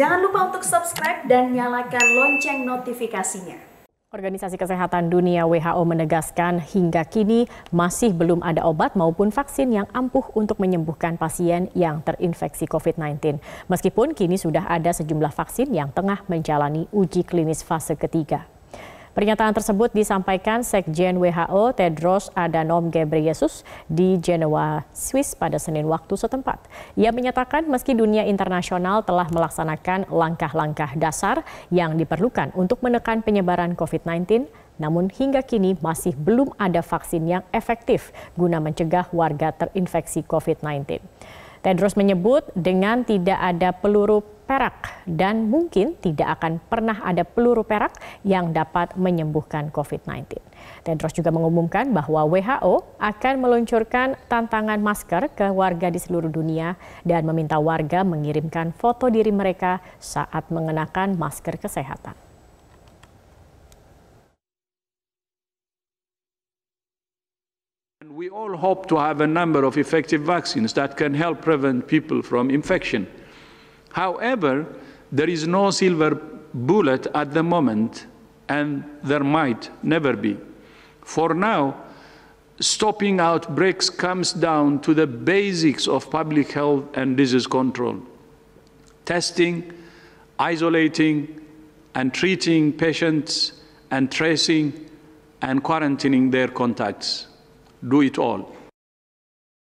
Jangan lupa untuk subscribe dan nyalakan lonceng notifikasinya. Organisasi Kesehatan Dunia WHO menegaskan hingga kini masih belum ada obat maupun vaksin yang ampuh untuk menyembuhkan pasien yang terinfeksi COVID-19. Meskipun kini sudah ada sejumlah vaksin yang tengah menjalani uji klinis fase ketiga. Pernyataan tersebut disampaikan Sekjen WHO Tedros Adhanom Ghebreyesus di Genoa, Swiss pada Senin waktu setempat. Ia menyatakan meski dunia internasional telah melaksanakan langkah-langkah dasar yang diperlukan untuk menekan penyebaran COVID-19, namun hingga kini masih belum ada vaksin yang efektif guna mencegah warga terinfeksi COVID-19. Tedros menyebut dengan tidak ada peluru perak dan mungkin tidak akan pernah ada peluru perak yang dapat menyembuhkan COVID-19. Tedros juga mengumumkan bahwa WHO akan meluncurkan tantangan masker ke warga di seluruh dunia dan meminta warga mengirimkan foto diri mereka saat mengenakan masker kesehatan. And we all hope to have a number of effective vaccines that can help prevent people from infection. However, there is no silver bullet at the moment, and there might never be. For now, stopping outbreaks comes down to the basics of public health and disease control. Testing, isolating, and treating patients, and tracing, and quarantining their contacts do it all.